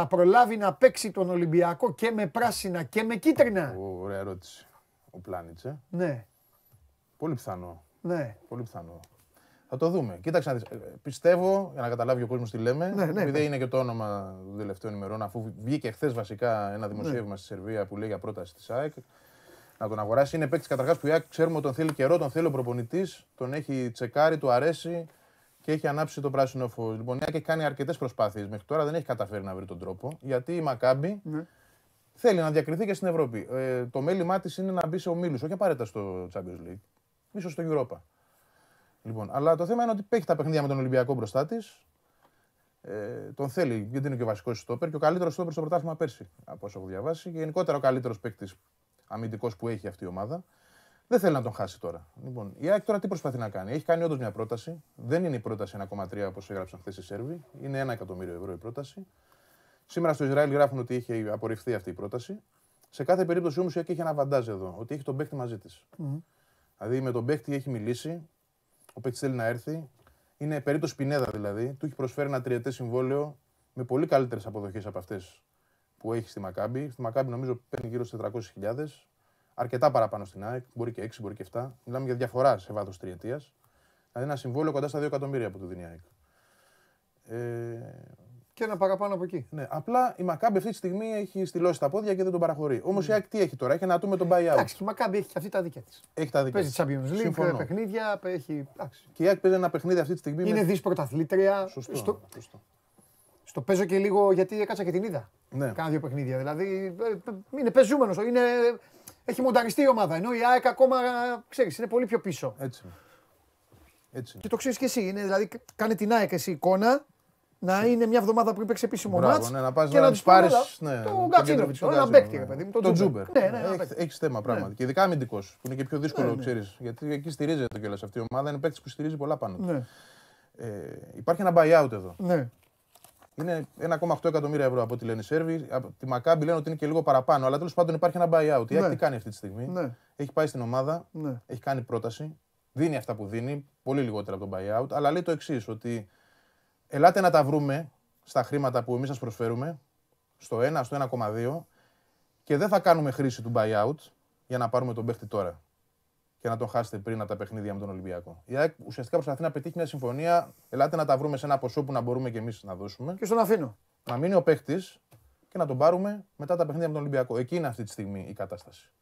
θα προλάβει να παίξει τον Ολυμπιακό και με πράσινα και με κίτρινα. Ωραία ερώτηση. Ο ε. Ναι. Πολύ πιθανό. Ναι. Πολύ πιθανό. Θα το δούμε. Κοίταξε να δεις. Ε, ε, πιστεύω, για να καταλάβει ο κόσμος τι λέμε, ναι, ναι, επειδή ναι. είναι και το όνομα των τελευταίων ημερών, αφού βγήκε χθες βασικά ένα ναι. δημοσίευμα στη Σερβία που λέει για πρόταση της ΑΕΚ να τον αγοράσει. Είναι παίκτης καταρχάς που η ΑΕΚ ξέρουμε ότι τον θέλει καιρό, τον θέλει ο προπονητής, τον έχει τσεκάρει, του αρέσει και έχει ανάψει το πράσινο φως. Λοιπόν, και κάνει αρκετές προσπάθειες μέχρι τώρα, δεν έχει καταφέρει να βρει τον τρόπο. Γιατί η Μακάμπη ναι. θέλει να διακριθεί και στην Ευρώπη. Ε, το μέλημά της είναι να μπει σε ομίλους, όχι απαραίτητα στο Champions League. ίσως στο Europa. Λοιπόν, αλλά το θέμα είναι ότι παίχει τα παιχνίδια με τον Ολυμπιακό μπροστά της. Ε, τον θέλει, γιατί είναι και ο βασικός στόπερ και ο καλύτερος στόπερ στο πρωτάθλημα πέρσι, από όσο έχω διαβάσει. Και γενικότερα ο καλύτερος παίκτης αμυντικός που έχει αυτή η ομάδα. Δεν θέλει να τον χάσει τώρα. Λοιπόν, η ΑΕΚ τώρα τι προσπαθεί να κάνει. Έχει κάνει όντως μια πρόταση. Δεν είναι η πρόταση 1,3 όπως έγραψαν χθες οι Σέρβοι. Είναι 1 εκατομμύριο ευρώ η πρόταση. Σήμερα στο Ισραήλ γράφουν ότι είχε απορριφθεί αυτή η πρόταση. Σε κάθε περίπτωση όμως η ΑΕΚ έχει ένα βαντάζ εδώ, ότι έχει τον παίχτη μαζί της. mm Δηλαδή με τον παίχτη έχει μιλήσει, ο παίχτη θέλει να έρθει. Είναι περίπτωση Πινέδα δηλαδή. Του έχει προσφέρει ένα τριετές συμβόλαιο με πολύ καλύτερες αποδοχές από αυτές που έχει στη Μακάμπη. Στη Μακάμπη νομίζω παίρνει γύρω στι 400.000 αρκετά παραπάνω στην ΑΕΚ, μπορεί και 6, μπορεί και 7. Μιλάμε για διαφορά σε βάθος τριετίας. Δηλαδή ένα συμβόλαιο κοντά στα 2 εκατομμύρια που του δίνει η ΑΕΚ. Ε... Και ένα παραπάνω από εκεί. Ναι, απλά η Μακάμπη αυτή τη στιγμή έχει στυλώσει τα πόδια και δεν τον παραχωρεί. Όμως mm. η ναι. ΑΕΚ τι έχει τώρα, έχει ένα ατού με τον buyout. Εντάξει, η Μακάμπη έχει και αυτή τα δίκια της. Έχει τα δίκια τη. Παίζει Champions League, Συμφωνώ. παιχνίδια. Έχει... Και η ΑΕΚ παίζει ένα παιχνίδι αυτή τη στιγμή. Είναι με... δις πρωταθλήτρια. Σωστό, στο... σωστό. Στο παίζω και λίγο γιατί έκατσα και την είδα. Ναι. Κάνα δύο παιχνίδια. Δηλαδή ε, ε, είναι πεζούμενος. Είναι έχει μονταριστεί η ομάδα. Ενώ η ΑΕΚ ακόμα ξέρεις, είναι πολύ πιο πίσω. Έτσι. Έτσι. Και το ξέρεις και εσύ. Είναι, δηλαδή, κάνε την ΑΕΚ εσύ εικόνα να είναι μια εβδομάδα που παίξει επίσημο μάτ. Ναι, να πας να, πάρει. Ναι, τον Κατσίνοβιτ. Ένα παίκτη, παιδί μου. τον Τζούμπερ. Ναι, ναι, Έχει θέμα ναι, πράγματι. Και ειδικά αμυντικός που είναι και πιο δύσκολο, ξέρεις. Γιατί εκεί στηρίζεται κιόλας αυτή η ομάδα. Είναι παίκτης που στηρίζει πολλά πάνω ε, υπάρχει ένα buyout εδώ. Είναι 1,8 εκατομμύρια ευρώ από ό,τι λένε οι Σέρβοι. Από τη Μακάμπη λένε ότι είναι και λίγο παραπάνω. Αλλά τέλος πάντων υπάρχει ένα buyout. Η ναι. τι κάνει αυτή τη στιγμή. Ναι. Έχει πάει στην ομάδα, ναι. έχει κάνει πρόταση. Δίνει αυτά που δίνει, πολύ λιγότερα από τον buyout. Αλλά λέει το εξής, ότι ελάτε να τα βρούμε στα χρήματα που εμείς σας προσφέρουμε, στο 1, στο 1,2 και δεν θα κάνουμε χρήση του buyout για να πάρουμε τον παίχτη τώρα και να τον χάσετε πριν από τα παιχνίδια με τον Ολυμπιακό. Η ΑΕΚ ουσιαστικά προσπαθεί να πετύχει μια συμφωνία. Ελάτε να τα βρούμε σε ένα ποσό που να μπορούμε και εμείς να δώσουμε. Και στον αφήνω. Να μείνει ο παίχτη και να τον πάρουμε μετά τα παιχνίδια με τον Ολυμπιακό. Εκεί είναι αυτή τη στιγμή η κατάσταση.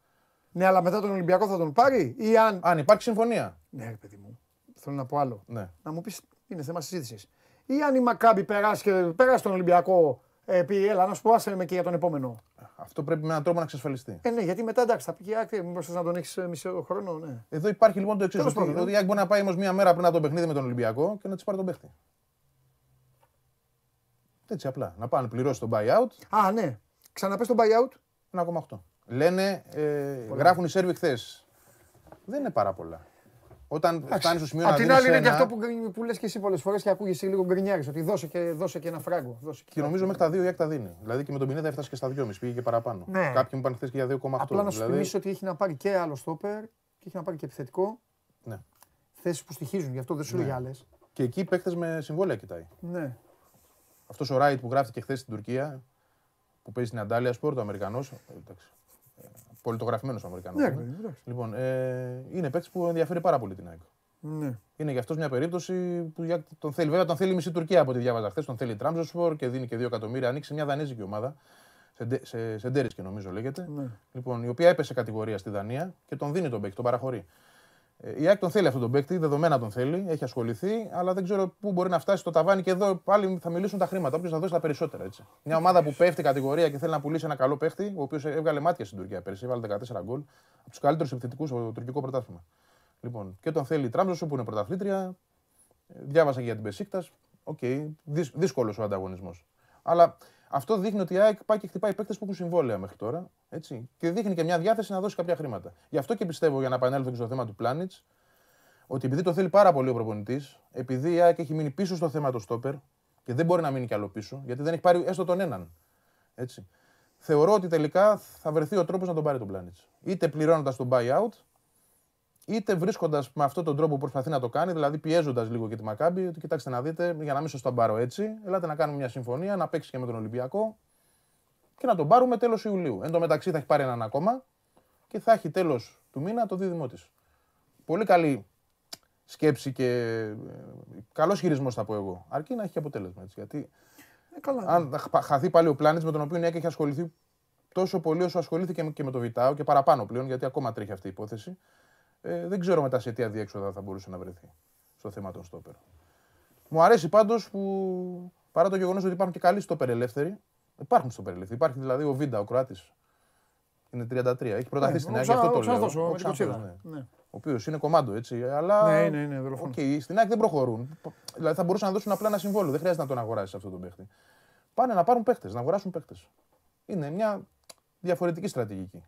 Ναι, αλλά μετά τον Ολυμπιακό θα τον πάρει ή αν. Αν υπάρχει συμφωνία. Ναι, ρε παιδί μου. Θέλω να πω άλλο. Ναι. Να μου πεις, είναι θέμα συζήτησης. Ή αν η Μακάμπη περάσει, τον Ολυμπιακό, ε, πει, έλα να σου πω, και για τον επόμενο. Αυτό πρέπει με έναν τρόπο να εξασφαλιστεί. Ε, ναι, γιατί μετά εντάξει, θα πει και άκρη, ε, μήπως να τον έχεις ε, μισό χρόνο. Ναι. Εδώ υπάρχει λοιπόν το εξής. Ότι η ε. μπορεί να πάει όμως μία μέρα πριν από το παιχνίδι με τον Ολυμπιακό και να της πάρει τον παίχτη. Έτσι απλά. Να πάνε πληρώσει τον buyout. Α, ναι. Ξαναπες τον buyout. 1,8. Λένε, ε, γράφουν οι Σέρβοι χθες. Δεν είναι πάρα πολλά. Όταν φτάνεις στο σημείο Απ' την άλλη είναι και αυτό που, που λες και εσύ πολλές φορές και ακούγεις λίγο γκρινιάρι. Ότι δώσε και, δώσε και ένα φράγκο. Δώσε και, και νομίζω μέχρι τα δύο η τα δίνει. Δηλαδή και με τον Πινέδα έφτασε και στα 2,5 πήγε και παραπάνω. Ναι. Κάποιοι μου είπαν χθες και για 2,8. Απλά να σου δηλαδή... θυμίσω ότι έχει να πάρει και άλλο στόπερ και έχει να πάρει και επιθετικό. Ναι. Θέσεις που στοιχίζουν, γι' αυτό δεν σου ναι. άλλες. Και εκεί παίχτε με συμβόλαια κοιτάει. Ναι. Αυτός ο Ράιτ που γράφτηκε χθες στην Τουρκία που παίζει στην Αντάλια Σπορ, ο Αμερικανός. Εντάξει. Πολιτογραφημένος Αμερικανό. Ναι, λοιπόν, ε, είναι παίκτης που ενδιαφέρει πάρα πολύ την ΑΕΚ. Ναι. Είναι γι' αυτός μια περίπτωση που τον θέλει. Βέβαια, τον θέλει η μισή Τουρκία από ό,τι διάβαζα χθες. Τον θέλει η Τραμζοσφόρ και δίνει και 2 εκατομμύρια. Ανοίξει μια δανέζικη ομάδα. σε και νομίζω λέγεται. Ναι. Λοιπόν, η οποία έπεσε κατηγορία στη Δανία και τον δίνει τον παίκτη, τον παραχωρεί. Ε, η ΑΕΚ τον θέλει αυτόν τον παίκτη, δεδομένα τον θέλει, έχει ασχοληθεί, αλλά δεν ξέρω πού μπορεί να φτάσει το ταβάνι και εδώ πάλι θα μιλήσουν τα χρήματα. Όποιος θα δώσει τα περισσότερα έτσι. Μια ομάδα που πέφτει κατηγορία και θέλει να πουλήσει ένα καλό παίκτη, ο οποίος έβγαλε μάτια στην Τουρκία πέρσι, έβαλε 14 γκολ, από τους καλύτερους επιθετικούς στο τουρκικό πρωτάθλημα. Λοιπόν, και τον θέλει η Τράμπζο που είναι πρωταθλήτρια, ε, διάβασα για την Πεσίκτα. Οκ, okay, δύσκολος ο ανταγωνισμός. Αλλά αυτό δείχνει ότι η ΑΕΚ πάει και χτυπάει παίκτες που έχουν συμβόλαια μέχρι τώρα. Έτσι. Και δείχνει και μια διάθεση να δώσει κάποια χρήματα. Γι' αυτό και πιστεύω, για να επανέλθω και στο θέμα του Πλάνιτ, ότι επειδή το θέλει πάρα πολύ ο προπονητής, επειδή η ΑΕΚ έχει μείνει πίσω στο θέμα του στόπερ και δεν μπορεί να μείνει κι άλλο πίσω, γιατί δεν έχει πάρει έστω τον έναν. Έτσι. Θεωρώ ότι τελικά θα βρεθεί ο τρόπος να τον πάρει τον Πλάνιτ. Είτε πληρώνοντας τον buyout, είτε βρίσκοντας με αυτόν τον τρόπο που προσπαθεί να το κάνει, δηλαδή πιέζοντας λίγο και τη Μακάμπη, ότι κοιτάξτε να δείτε, για να μην σας τον πάρω έτσι, ελάτε να κάνουμε μια συμφωνία, να παίξει και με τον Ολυμπιακό και να τον πάρουμε τέλος Ιουλίου. Εν τω μεταξύ θα έχει πάρει έναν ακόμα και θα έχει τέλος του μήνα το δίδυμό της. Πολύ καλή σκέψη και ε, καλός χειρισμός θα πω εγώ. Αρκεί να έχει αποτέλεσμα έτσι. Γιατί ε, καλά. αν ναι. χαθεί πάλι ο πλάνης με τον οποίο η έχει ασχοληθεί τόσο πολύ όσο ασχολήθηκε και με το Βιτάο και παραπάνω πλέον, γιατί ακόμα τρέχει αυτή η υπόθεση. Ε, δεν ξέρω μετά σε τι αδιέξοδα θα μπορούσε να βρεθεί στο θέμα των στόπερ. Μου αρέσει πάντως που παρά το γεγονός ότι υπάρχουν και καλοί στόπερ ελεύθεροι, υπάρχουν στόπερ ελεύθεροι. Υπάρχει δηλαδή ο Βίντα, ο Κροάτης. Είναι 33. Έχει προταθεί ναι, στην ΑΕΚ, αυτό το λέω. Ο ναι. Ναι. οποίος είναι κομμάτι έτσι. Αλλά. Ναι, ναι, Okay, στην ΑΕΚ δεν προχωρούν. Δηλαδή θα μπορούσαν να δώσουν απλά ένα συμβόλαιο. Δεν χρειάζεται να τον αγοράσεις αυτόν τον παίχτη. Πάνε να πάρουν παίχτες, να αγοράσουν παίχτες. Είναι μια διαφορετική στρατηγική.